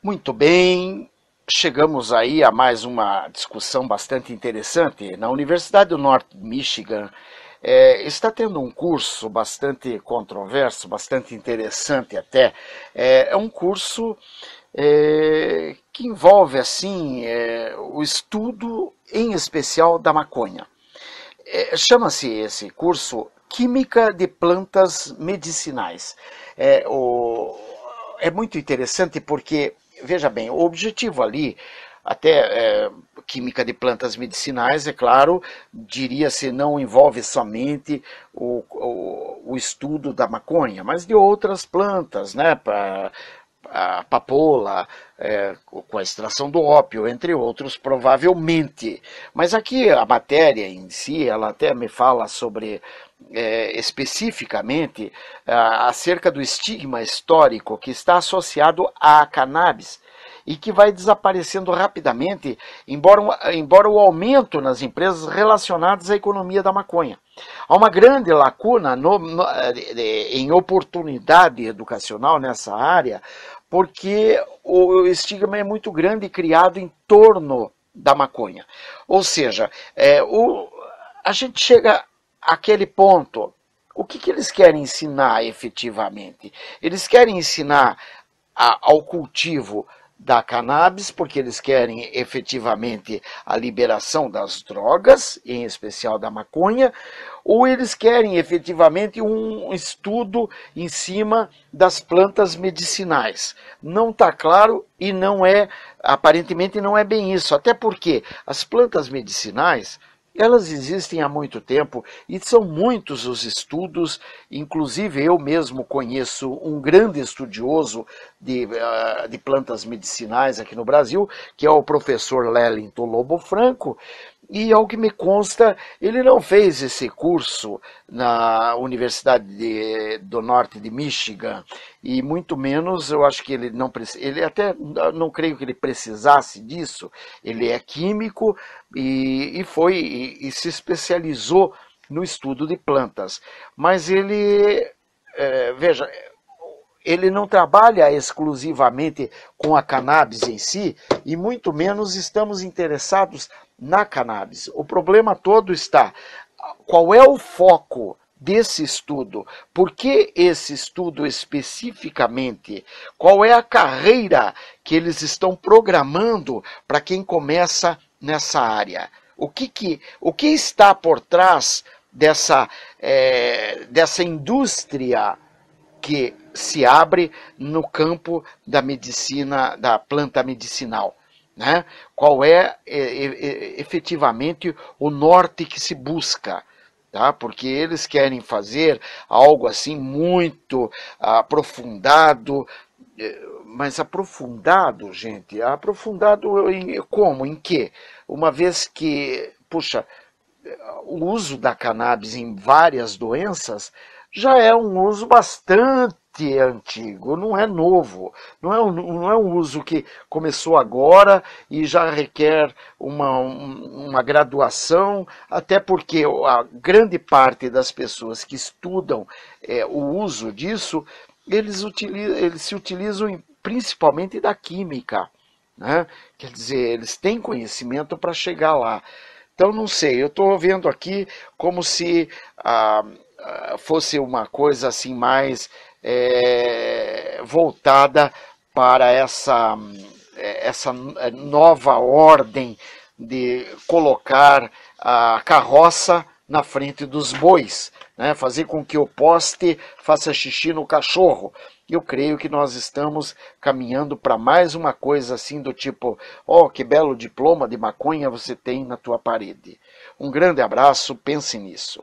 Muito bem, chegamos aí a mais uma discussão bastante interessante. Na Universidade do Norte de Michigan é, está tendo um curso bastante controverso, bastante interessante até. É, é um curso é, que envolve assim é, o estudo, em especial, da maconha. É, chama-se esse curso Química de Plantas Medicinais. É, o, é muito interessante porque veja bem, o objetivo ali, até é, química de plantas medicinais, é claro, diria-se não envolve somente o, o, o, estudo da maconha, mas de outras plantas, né? Pra, a papoula, é, com a extração do ópio, entre outros, provavelmente. Mas aqui a matéria em si, ela até me fala sobre é, especificamente acerca do estigma histórico que está associado à cannabis e que vai desaparecendo rapidamente, embora, embora o aumento nas empresas relacionadas à economia da maconha. Há uma grande lacuna no, no, é, em oportunidade educacional nessa área, porque o estigma é muito grande criado em torno da maconha. Ou seja, é, o, a gente chega àquele ponto. O que, que eles querem ensinar efetivamente? Eles querem ensinar a, ao cultivo da cannabis, porque eles querem efetivamente a liberação das drogas, em especial da maconha, ou eles querem efetivamente um estudo em cima das plantas medicinais. Não está claro e não é, aparentemente não é bem isso, até porque as plantas medicinais elas existem há muito tempo e são muitos os estudos, inclusive eu mesmo conheço um grande estudioso de, ah, de plantas medicinais aqui no Brasil, que é o professor Lellington Lobo Franco, e ao que me consta, ele não fez esse curso na Universidade de, do Norte de Michigan e muito menos, eu acho que ele não ele até não creio que ele precisasse disso. Ele é químico e, e foi e, e se especializou no estudo de plantas. Mas ele, é, veja, ele não trabalha exclusivamente com a cannabis em si e muito menos estamos interessados na cannabis. O problema todo está qual é o foco desse estudo? Por que esse estudo especificamente? Qual é a carreira que eles estão programando para quem começa nessa área? O que, que, o que está por trás dessa, é, dessa indústria que se abre no campo da medicina, da planta medicinal? né? qual é, é, é, é, efetivamente o norte que se busca. Tá? Porque eles querem fazer algo assim muito aprofundado, mas aprofundado, gente, aprofundado em como, em que? Uma vez que, puxa, o uso da cannabis em várias doenças já é um uso bastante este é antigo, não é novo, não é um, não é um uso que começou agora e já requer uma, uma graduação, até porque a grande parte das pessoas que estudam é, o uso disso, eles, utilizam, eles se utilizam principalmente da química. Né? Quer dizer, eles têm conhecimento para chegar lá. Então, não sei, eu estou vendo aqui como se ah, ah, fosse uma coisa assim mais é, voltada para essa, é, essa é, nova ordem de colocar a carroça na frente dos bois, né? fazer com que o poste faça xixi no cachorro. Eu creio que nós estamos caminhando para mais uma coisa assim do tipo: oh, que belo diploma de maconha você tem na tua parede. Um grande abraço, pense nisso.